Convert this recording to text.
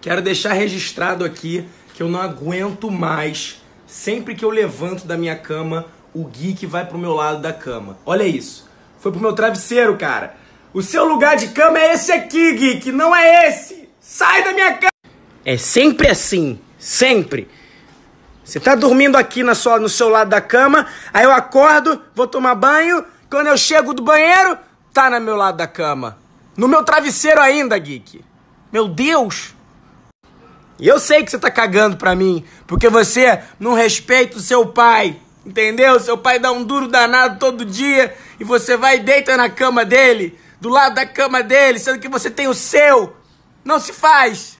Quero deixar registrado aqui que eu não aguento mais, sempre que eu levanto da minha cama, o geek vai pro meu lado da cama. Olha isso. Foi pro meu travesseiro, cara. O seu lugar de cama é esse aqui, geek, não é esse. Sai da minha cama. É sempre assim, sempre. Você tá dormindo aqui na sua, no seu lado da cama, aí eu acordo, vou tomar banho, quando eu chego do banheiro, tá no meu lado da cama. No meu travesseiro ainda, geek. Meu Deus! E eu sei que você tá cagando pra mim, porque você não respeita o seu pai. Entendeu? Seu pai dá um duro danado todo dia e você vai e deita na cama dele, do lado da cama dele, sendo que você tem o seu. Não se faz.